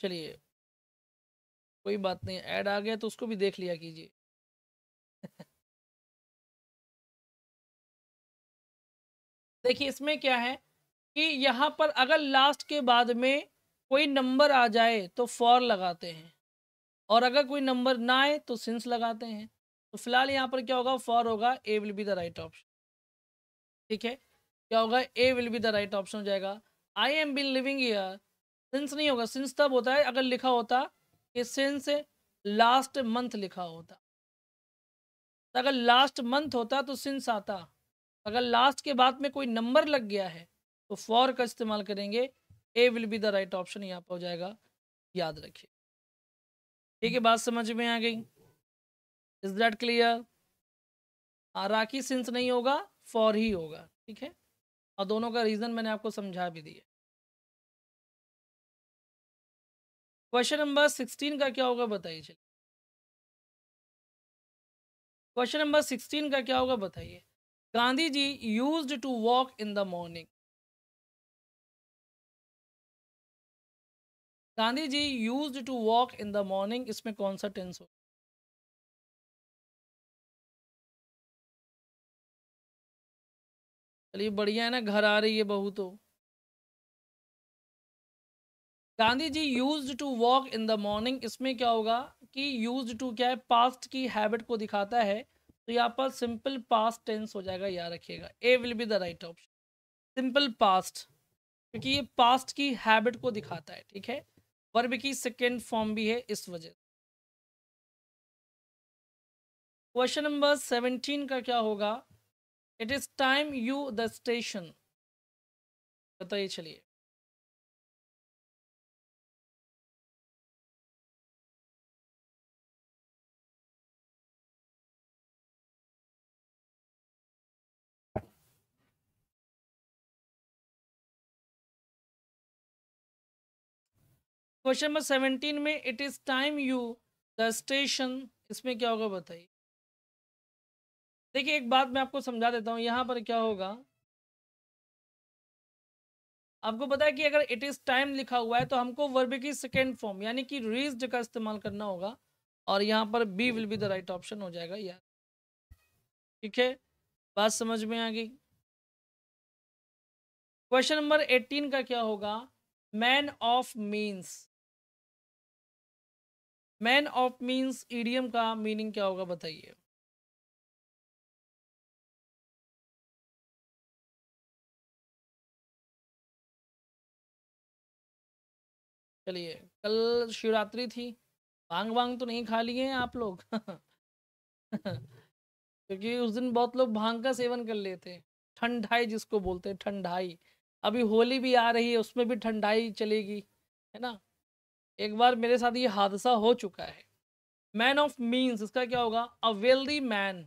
चलिए कोई बात नहीं ऐड आ गया तो उसको भी देख लिया कीजिए देखिए इसमें क्या है कि यहाँ पर अगर लास्ट के बाद में कोई नंबर आ जाए तो फॉर लगाते हैं और अगर कोई नंबर ना आए तो सिंस लगाते हैं तो फिलहाल यहाँ पर क्या होगा फॉर होगा A will be the right option ठीक है क्या होगा A will be the right option हो जाएगा I am been living here since नहीं होगा सिंस तब होता है अगर लिखा होता कि सिंस लास्ट मंथ लिखा होता तो अगर लास्ट मंथ होता तो सिंस आता अगर लास्ट के बाद में कोई नंबर लग गया है तो फॉर का इस्तेमाल करेंगे A will be the right option यहाँ पर हो जाएगा याद रखिए ठीक है बात समझ में आ गई is that clear Rakhi since नहीं होगा फॉर ही होगा ठीक है और दोनों का रीज़न मैंने आपको समझा भी दिया क्वेश्चन नंबर सिक्सटीन का क्या होगा बताइए चलिए क्वेश्चन नंबर सिक्सटीन का क्या होगा बताइए Gandhi ji used to walk in the morning Gandhi ji used to walk in the morning इसमें कौन सा टेंस होगा चलिए बढ़िया है ना घर आ रही है बहू तो Gandhi ji used to walk in the morning इसमें क्या होगा कि यूज टू क्या है पास्ट की हैबिट को दिखाता है तो यहाँ पर सिंपल पास्ट टेंस हो जाएगा याद रखिएगा A will be the right option simple past क्योंकि ये पास्ट की हैबिट को दिखाता है ठीक है वर्ब की सेकेंड फॉर्म भी है इस वजह क्वेश्चन नंबर सेवनटीन का क्या होगा it is time you the station बताइए चलिए क्वेश्चन नंबर सेवनटीन में it is time you the station इसमें क्या होगा बताइए देखिए एक बात मैं आपको समझा देता हूँ यहाँ पर क्या होगा आपको पता है कि अगर इट इज़ टाइम लिखा हुआ है तो हमको वर्ब की सेकेंड फॉर्म यानी कि रीज्ड का इस्तेमाल करना होगा और यहाँ पर B will be the right option हो जाएगा यार ठीक है बात समझ में आ गई क्वेश्चन नंबर एटीन का क्या होगा man of means man of means idiom का मीनिंग क्या होगा बताइए चलिए कल शिवरात्रि थी भांग वांग तो नहीं खा लिए हैं आप लोग क्योंकि उस दिन बहुत लोग भांग का सेवन कर लेते ठंडाई जिसको बोलते हैं ठंडाई अभी होली भी आ रही है उसमें भी ठंडाई चलेगी है ना एक बार मेरे साथ ये हादसा हो चुका है मैन ऑफ मीन्स इसका क्या होगा अ वेल्दी मैन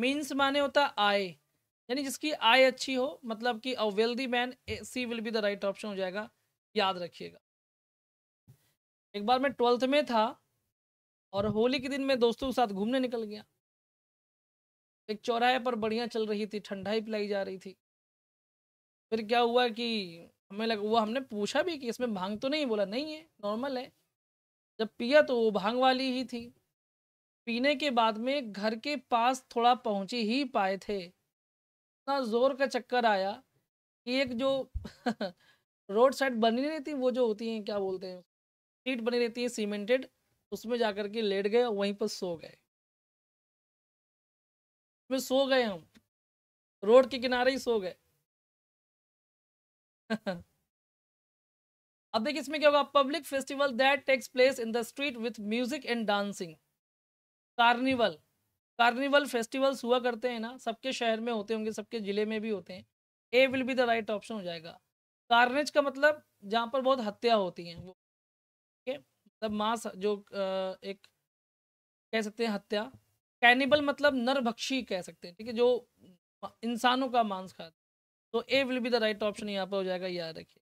मीन्स माने होता है आय यानी जिसकी आय अच्छी हो मतलब कि a wealthy man C will be the right option हो जाएगा याद रखिएगा एक बार मैं ट्वेल्थ में था और होली के दिन मैं दोस्तों के साथ घूमने निकल गया एक चौराहे पर बढ़िया चल रही थी ठंडाई पिलाई जा रही थी फिर क्या हुआ कि हमें लगा वो हमने पूछा भी कि इसमें भांग तो नहीं बोला नहीं है नॉर्मल है जब पिया तो वो भांग वाली ही थी पीने के बाद में घर के पास थोड़ा पहुँच ही पाए थे इतना ज़ोर का चक्कर आया कि एक जो रोड साइड बनी रहती वो जो होती हैं क्या बोलते हैं सीट बनी रहती है सीमेंटेड उसमें जा कर के लेट गए वहीं पर सो गए उसमें सो गए हम रोड के किनारे ही सो गए अब देखिए इसमें क्या होगा public festival that takes place in the street with music and dancing carnival carnival festivals हुआ करते हैं ना सबके शहर में होते होंगे सबके जिले में भी होते हैं A will be the right option हो जाएगा कार्नेज का मतलब जहाँ पर बहुत हत्या होती है वो ठीक है मतलब मांस जो एक कह सकते हैं हत्या कैनिबल मतलब नरभक्षी कह सकते हैं ठीक है जो इंसानों का मांस खाते तो A will be the right option यहाँ पर हो जाएगा याद रखिए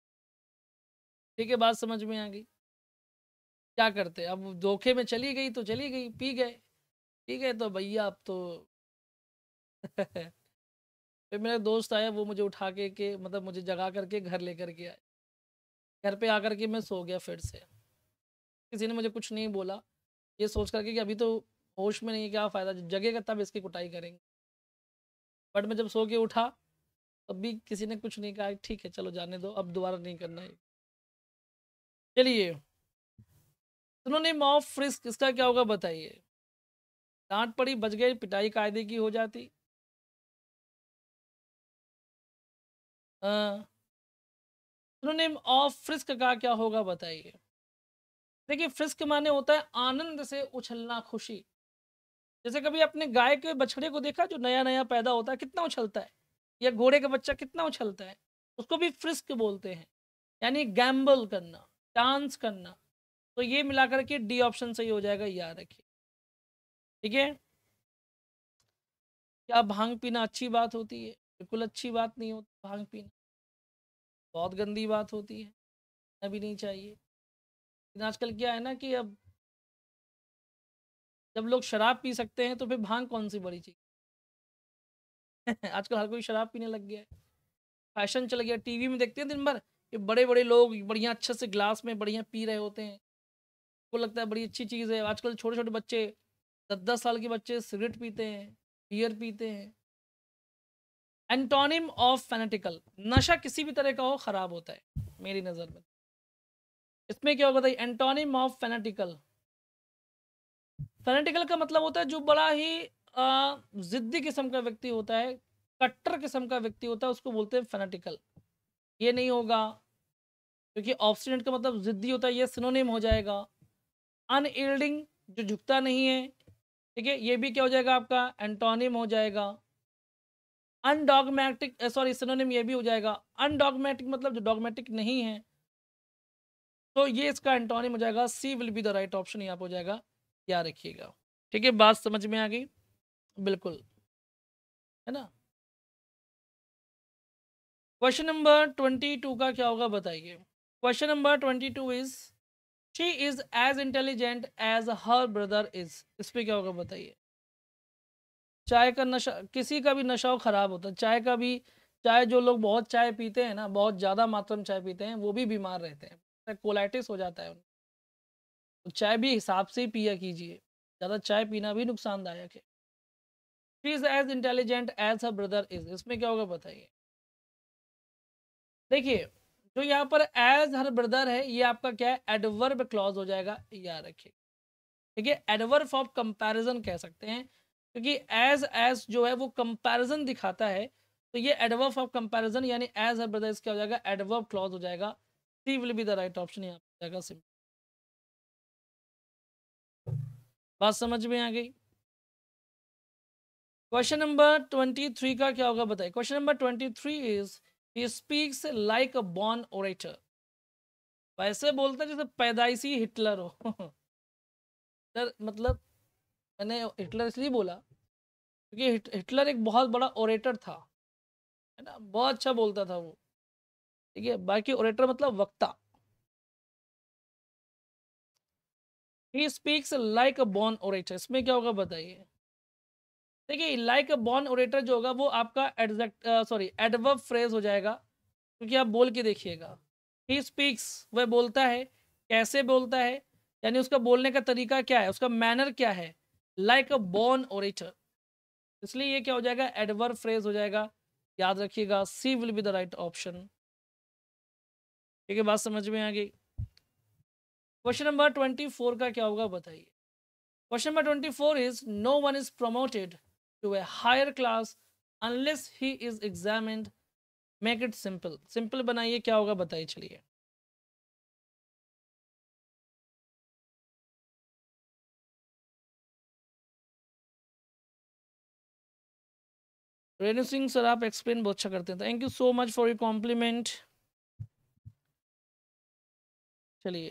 ठीक है बात समझ में आ गई क्या करते अब धोखे में चली गई तो चली गई पी गए ठीक है तो भैया अब तो फिर मेरा दोस्त आया वो मुझे उठा के के मतलब मुझे जगा करके घर ले करके आए घर पे आकर के मैं सो गया फिर से किसी ने मुझे कुछ नहीं बोला ये सोच करके कि अभी तो होश में नहीं है क्या फ़ायदा जगेगा तब इसकी कुटाई करेंगे बट मैं जब सो के उठा तब भी किसी ने कुछ नहीं कहा ठीक है चलो जाने दो अब दोबारा नहीं करना है चलिए सिनोनिम मॉफ फ्रिस्क इसका क्या होगा बताइए डांट पड़ी बच गई पिटाई कायदे की हो जाती सिनोनिम हाँ। ऑफ फ्रिस्क का क्या होगा बताइए देखिए फ्रिस्क माने होता है आनंद से उछलना खुशी जैसे कभी अपने गाय के बछड़े को देखा जो नया नया पैदा होता है कितना उछलता है या घोड़े का बच्चा कितना उछलता है उसको भी फ्रिस्क बोलते हैं यानी गैम्बल करना डांस करना तो ये मिलाकर के डी ऑप्शन सही हो जाएगा याद रखिए ठीक है क्या भांग पीना अच्छी बात होती है बिल्कुल अच्छी बात नहीं होती भांग पीना बहुत गंदी बात होती है अभी नहीं चाहिए लेकिन आजकल क्या है ना कि अब जब लोग शराब पी सकते हैं तो फिर भांग कौन सी बड़ी चीज़ आजकल हर कोई शराब पीने लग गया है फैशन चल गया टीवी में देखते हैं दिन भर ये बड़े बड़े लोग बढ़िया अच्छे से ग्लास में बढ़िया पी रहे होते हैं को लगता है बड़ी अच्छी चीज़ है आजकल छोटे छोटे बच्चे दस दस साल के बच्चे सिगरेट पीते हैं बियर पीते हैं एंटोनिम ऑफ फैनेटिकल नशा किसी भी तरह का हो खराब होता है मेरी नज़र में इसमें क्या होगा एंटोनिम ऑफ फैनेटिकल फैनेटिकल का मतलब होता है जो बड़ा ही ज़िद्दी किस्म का व्यक्ति होता है कट्टर किस्म का व्यक्ति होता है उसको बोलते हैं फेनाटिकल ये नहीं होगा क्योंकि ऑप्शनेट का मतलब ज़िद्दी होता है ये सिनोनिम हो जाएगा अनइल्डिंग जो झुकता नहीं है ठीक है ये भी क्या हो जाएगा आपका एंटोनिम हो जाएगा अनडॉगमेटिक सॉरी सिनोनिम ये भी हो जाएगा अनडॉगमेटिक मतलब जो डॉगमेटिक नहीं है तो ये इसका एंटोनिम हो जाएगा C will be the right option यहाँ पर हो जाएगा याद रखिएगा ठीक है बात समझ में आ गई बिल्कुल है ना क्वेश्चन नंबर ट्वेंटी टू का क्या होगा बताइए question number twenty two is she is as intelligent as her brother is इस पर क्या होगा बताइए चाय का नशा किसी का भी नशा खराब होता है चाय का भी चाय जो लोग बहुत चाय पीते हैं ना बहुत ज़्यादा मात्रा में चाय पीते हैं वो भी बीमार रहते हैं कोलाइटिस हो जाता है उनको तो चाय भी हिसाब से ही पिया कीजिए ज़्यादा चाय पीना भी नुकसानदायक है she is as intelligent as a brother is इसमें क्या होगा बताइए देखिए जो यहाँ पर एज हर ब्रदर है ये आपका क्या है एडवर्ब क्लॉज हो जाएगा याद रखिए ठीक है एडवर्ब ऑफ कंपैरिजन कह सकते हैं क्योंकि एज एज जो है वो कंपैरिजन दिखाता है तो ये एडवर्ब ऑफ कंपैरिजन यानी एज हर ब्रदर क्या हो जाएगा एडवर्ब क्लॉज हो जाएगा C will be the right option यहाँ पर जाएगा सिंपल बात समझ में आ गई क्वेश्चन नंबर ट्वेंटी थ्री का क्या होगा बताइए question number twenty three is he speaks like a born orator वैसे बोलते जैसे पैदाइशी हिटलर हो सर मतलब मैंने हिटलर इसलिए बोला क्योंकि हिट, हिटलर एक बहुत बड़ा ओरेटर था है ना बहुत अच्छा बोलता था वो ठीक है बाकी ओरेटर मतलब वक्ता he speaks like a born orator इसमें क्या होगा बताइए देखिए लाइक अ बॉर्न ओरेटर जो होगा वो आपका एडजेक्ट सॉरी एडवर्ब फ्रेज हो जाएगा क्योंकि आप बोल के देखिएगा ही स्पीक्स वह बोलता है कैसे बोलता है यानी उसका बोलने का तरीका क्या है उसका मैनर क्या है लाइक अ बॉर्न ओरेटर इसलिए ये क्या हो जाएगा एडवर फ्रेज हो जाएगा याद रखिएगा C will be the right option ठीक है बात समझ में आ गई क्वेश्चन नंबर ट्वेंटी फोर का क्या होगा बताइए question number twenty four is no one is promoted to a higher class unless he is examined make it simple simple बनाइए क्या होगा बताइए चलिए रेणु सिंह सर आप एक्सप्लेन बहुत अच्छा करते हैं thank you so much for you compliment चलिए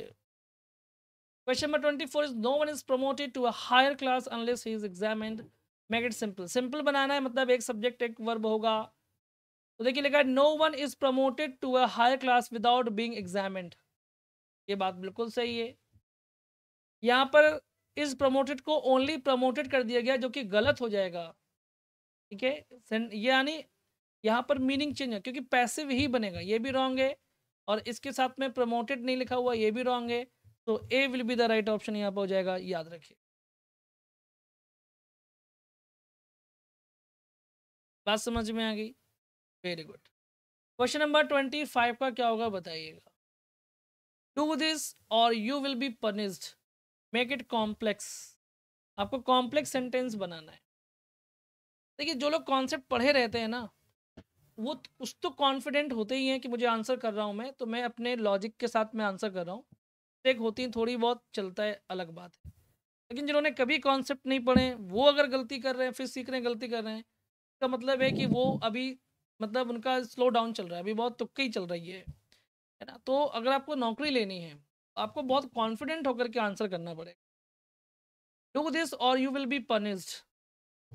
question number twenty four is no one is promoted to a higher class unless he is examined make it simple simple बनाना है मतलब एक सब्जेक्ट एक वर्ब होगा तो देखिए लिखा है no one is promoted to a higher class without being examined ये बात बिल्कुल सही है यहाँ पर इज प्रमोटेड को ओनली प्रमोटेड कर दिया गया जो कि गलत हो जाएगा ठीक है यानी यहाँ पर मीनिंग चेंज है क्योंकि पैसिव ही बनेगा ये भी रॉन्ग है और इसके साथ में प्रमोटेड नहीं लिखा हुआ ये भी रॉन्ग है तो A will be the right option यहाँ पर हो जाएगा याद रखिए बात समझ में आ गई very good question number twenty five का क्या होगा बताइएगा do this or you will be punished make it complex आपको कॉम्प्लेक्स सेंटेंस बनाना है देखिए जो लोग कॉन्सेप्ट पढ़े रहते हैं ना वो उस तो कॉन्फिडेंट होते ही हैं कि मुझे आंसर कर रहा हूँ मैं तो मैं अपने लॉजिक के साथ मैं आंसर कर रहा हूँ एक होती हैं थोड़ी बहुत चलता है अलग बात है लेकिन जिन्होंने कभी कॉन्सेप्ट नहीं पढ़े वो अगर गलती कर रहे हैं फिर सीख रहे हैं गलती कर रहे हैं का मतलब है कि वो अभी मतलब उनका स्लो डाउन चल रहा है अभी बहुत तुक्के ही चल रही है है ना तो अगर आपको नौकरी लेनी है तो आपको बहुत कॉन्फिडेंट होकर के आंसर करना पड़ेगा do this or you will be punished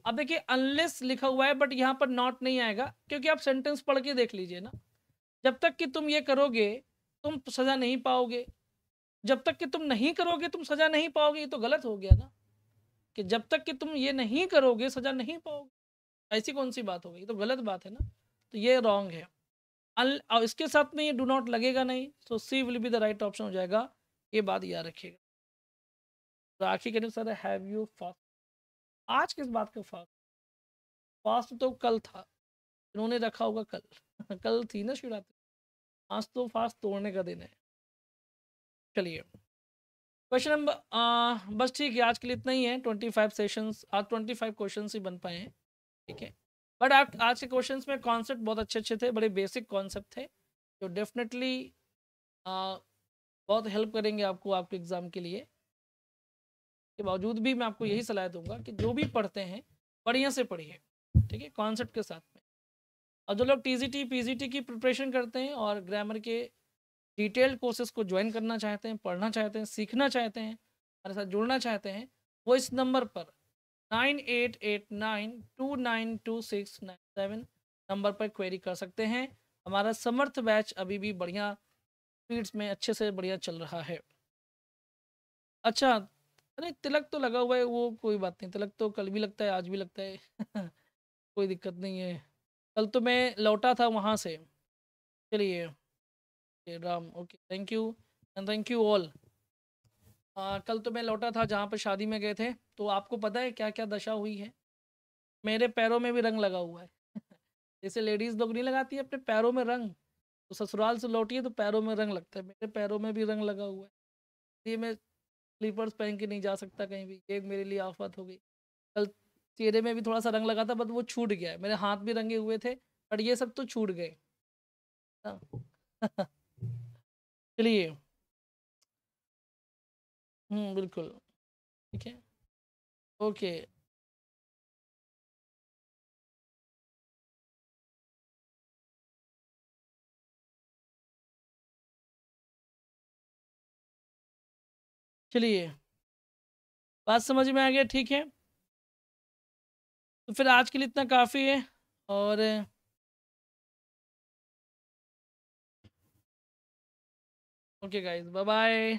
अब देखिए अनलेस लिखा हुआ है बट यहाँ पर नॉट नहीं आएगा क्योंकि आप सेंटेंस पढ़ के देख लीजिए ना जब तक कि तुम ये करोगे तुम सजा नहीं पाओगे जब तक कि तुम नहीं करोगे तुम सजा नहीं पाओगे ये तो गलत हो गया ना कि जब तक कि तुम ये नहीं करोगे सजा नहीं पाओगे ऐसी कौन सी बात हो गई तो गलत बात है ना तो ये रॉन्ग है और इसके साथ में ये डू नॉट लगेगा नहीं so C will be the right option हो जाएगा ये बात याद रखिएगा तो आखिर के हैव यू फास्ट आज किस बात का फास्ट फास्ट तो कल था इन्होंने रखा होगा कल कल थी ना शिवरात्रि आज तो फास्ट तोड़ने का दिन है चलिए क्वेश्चन नंबर बस ठीक है आज के लिए इतना ही है ट्वेंटी फाइव सेशन आज ट्वेंटी फाइव क्वेश्चन ही बन पाए हैं ठीक है बट आप आज के क्वेश्चंस में कॉन्सेप्ट बहुत अच्छे अच्छे थे बड़े बेसिक कॉन्सेप्ट थे जो तो डेफिनेटली बहुत हेल्प करेंगे आपको आपके एग्ज़ाम के लिए के बावजूद भी मैं आपको यही सलाह दूंगा कि जो भी पढ़ते हैं बढ़िया से पढ़िए ठीक है कॉन्सेप्ट के साथ में और जो लोग टी जी की प्रिपरेशन करते हैं और ग्रामर के डिटेल्ड कोर्सेज को ज्वाइन करना चाहते हैं पढ़ना चाहते हैं सीखना चाहते हैं हमारे साथ जुड़ना चाहते हैं वो इस नंबर पर nine eight eight nine two nine two six nine seven number पर क्वेरी कर सकते हैं हमारा समर्थ बैच अभी भी बढ़िया स्पीड्स में अच्छे से बढ़िया चल रहा है अच्छा अरे तिलक तो लगा हुआ है वो कोई बात नहीं तिलक तो कल भी लगता है आज भी लगता है कोई दिक्कत नहीं है कल तो मैं लौटा था वहाँ से चलिए Ram okay thank you and thank you all आ, कल तो मैं लौटा था जहाँ पर शादी में गए थे तो आपको पता है क्या क्या दशा हुई है मेरे पैरों में भी रंग लगा हुआ है जैसे लेडीज़ लोग नहीं लगाती है अपने पैरों में रंग तो ससुराल से लौटी है तो पैरों में रंग लगता है मेरे पैरों में भी रंग लगा हुआ है इसलिए मैं स्लीपर्स पहन के नहीं जा सकता कहीं भी एक मेरे लिए आफत हो गई कल चेहरे में भी थोड़ा सा रंग लगा था बट वो छूट गया है मेरे हाथ भी रंगे हुए थे बट ये सब तो छूट गए हाँ। चलिए हम्म बिल्कुल ठीक है ओके चलिए बात समझ में आ गया ठीक है तो फिर आज के लिए इतना काफ़ी है और okay guys bye bye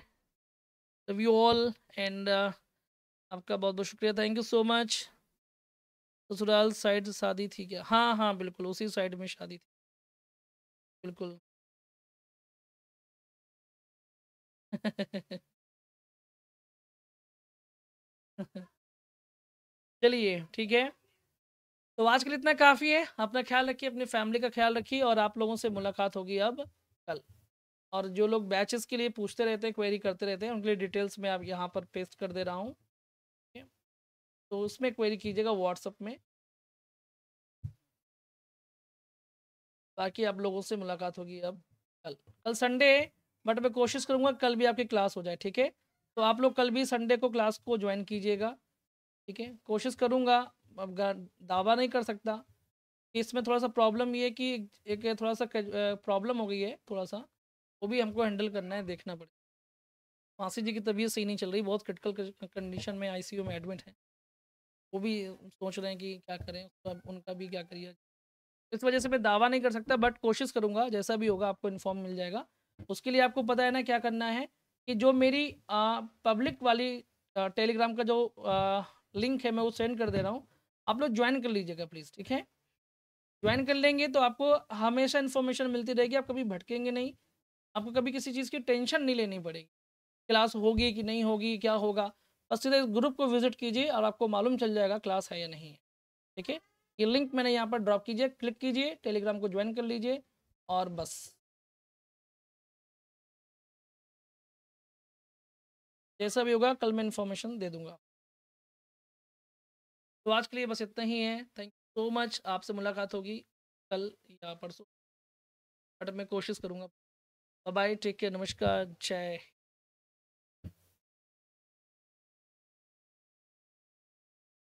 love you all and आपका बहुत बहुत शुक्रिया थैंक यू सो मच ससुराल साइड शादी थी क्या हाँ हाँ बिल्कुल उसी साइड में शादी थी बिल्कुल चलिए ठीक है तो आज के लिए इतना काफ़ी है अपना ख्याल रखिए अपनी फैमिली का ख्याल रखिए और आप लोगों से मुलाकात होगी अब कल और जो लोग बैचेस के लिए पूछते रहते हैं क्वेरी करते रहते हैं उनके लिए डिटेल्स मैं आप यहाँ पर पेस्ट कर दे रहा हूँ तो उसमें क्वेरी कीजिएगा व्हाट्सअप में बाकी आप लोगों से मुलाकात होगी अब कल कल संडे बट मैं कोशिश करूँगा कल भी आपकी क्लास हो जाए ठीक है तो आप लोग कल भी संडे को क्लास को ज्वाइन कीजिएगा ठीक है कोशिश करूँगा अब दावा नहीं कर सकता इसमें थोड़ा सा प्रॉब्लम ये है कि एक थोड़ा सा प्रॉब्लम हो गई है थोड़ा सा वो भी हमको हैंडल करना है देखना पड़ेगा मासी जी की तबीयत सही नहीं चल रही बहुत क्रिटिकल कंडीशन में आईसीयू में एडमिट हैं वो भी सोच रहे हैं कि क्या करें उसका उनका भी क्या करिए इस वजह से मैं दावा नहीं कर सकता बट कोशिश करूँगा जैसा भी होगा आपको इन्फॉर्म मिल जाएगा उसके लिए आपको पता है ना क्या करना है कि जो मेरी पब्लिक वाली टेलीग्राम का जो आ, लिंक है मैं वो सेंड कर दे रहा हूँ आप लोग ज्वाइन कर लीजिएगा प्लीज़ ठीक है ज्वाइन कर लेंगे तो आपको हमेशा इन्फॉर्मेशन मिलती रहेगी आप कभी भटकेंगे नहीं आपको कभी किसी चीज़ की टेंशन नहीं लेनी पड़ेगी क्लास होगी कि नहीं होगी क्या होगा बस सीधे इस ग्रुप को विजिट कीजिए और आपको मालूम चल जाएगा क्लास है या नहीं है ठीक है ये लिंक मैंने यहाँ पर ड्रॉप कीजिए क्लिक कीजिए टेलीग्राम को ज्वाइन कर लीजिए और बस जैसा भी होगा कल मैं इन्फॉर्मेशन दे दूंगा तो आज के लिए बस इतना ही है थैंक यू सो मच आपसे मुलाकात होगी कल या परसों बट मैं कोशिश करूँगा बाय टेक केयर नमस्कार जय